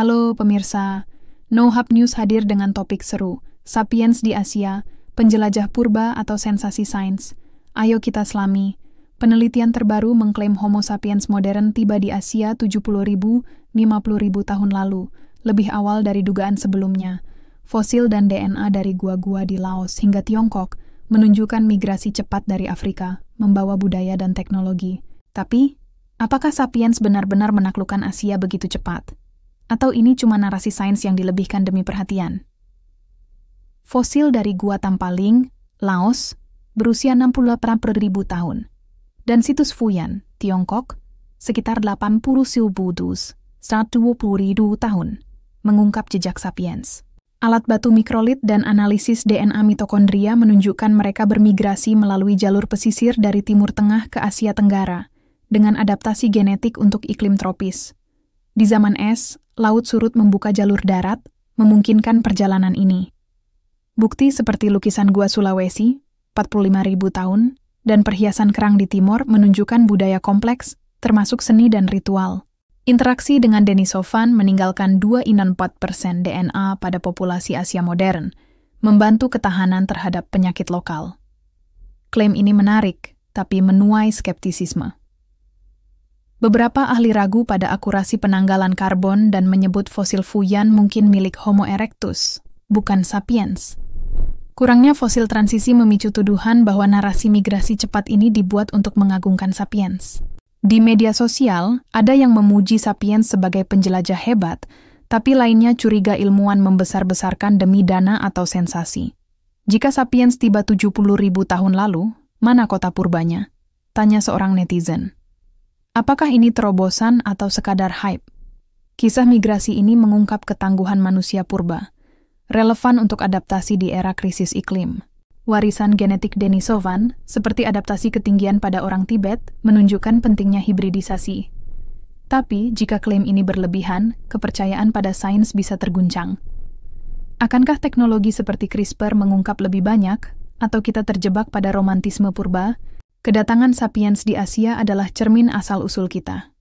Halo pemirsa, No Hub News hadir dengan topik seru, Sapiens di Asia, Penjelajah Purba atau Sensasi Sains. Ayo kita selami. Penelitian terbaru mengklaim Homo sapiens modern tiba di Asia 70.000-50.000 tahun lalu, lebih awal dari dugaan sebelumnya. Fosil dan DNA dari gua-gua di Laos hingga Tiongkok menunjukkan migrasi cepat dari Afrika, membawa budaya dan teknologi. Tapi, apakah sapiens benar-benar menaklukkan Asia begitu cepat? Atau ini cuma narasi sains yang dilebihkan demi perhatian? Fosil dari Gua Tampaling, Laos, berusia 68 ribu tahun. Dan situs Fuyan, Tiongkok, sekitar 80 silbu ribu tahun, mengungkap jejak sapiens. Alat batu mikrolit dan analisis DNA mitokondria menunjukkan mereka bermigrasi melalui jalur pesisir dari Timur Tengah ke Asia Tenggara, dengan adaptasi genetik untuk iklim tropis. Di zaman es, laut surut membuka jalur darat, memungkinkan perjalanan ini. Bukti seperti lukisan gua Sulawesi, 45.000 tahun, dan perhiasan kerang di timur menunjukkan budaya kompleks, termasuk seni dan ritual. Interaksi dengan Denisovan meninggalkan 2,4% DNA pada populasi Asia modern, membantu ketahanan terhadap penyakit lokal. Klaim ini menarik, tapi menuai skeptisisme. Beberapa ahli ragu pada akurasi penanggalan karbon dan menyebut fosil Fuyan mungkin milik Homo erectus, bukan sapiens. Kurangnya fosil transisi memicu tuduhan bahwa narasi migrasi cepat ini dibuat untuk mengagungkan sapiens. Di media sosial, ada yang memuji sapiens sebagai penjelajah hebat, tapi lainnya curiga ilmuwan membesar-besarkan demi dana atau sensasi. Jika sapiens tiba 70 ribu tahun lalu, mana kota purbanya? Tanya seorang netizen. Apakah ini terobosan atau sekadar hype? Kisah migrasi ini mengungkap ketangguhan manusia purba, relevan untuk adaptasi di era krisis iklim. Warisan genetik Denisovan, seperti adaptasi ketinggian pada orang Tibet, menunjukkan pentingnya hibridisasi. Tapi, jika klaim ini berlebihan, kepercayaan pada sains bisa terguncang. Akankah teknologi seperti CRISPR mengungkap lebih banyak, atau kita terjebak pada romantisme purba Kedatangan sapiens di Asia adalah cermin asal-usul kita.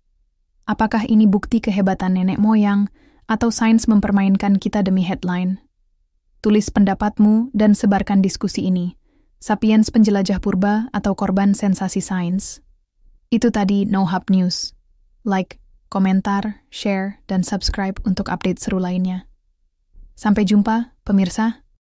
Apakah ini bukti kehebatan nenek moyang atau sains mempermainkan kita demi headline? Tulis pendapatmu dan sebarkan diskusi ini. Sapiens penjelajah purba atau korban sensasi sains. Itu tadi No Hub News. Like, komentar, share, dan subscribe untuk update seru lainnya. Sampai jumpa, pemirsa.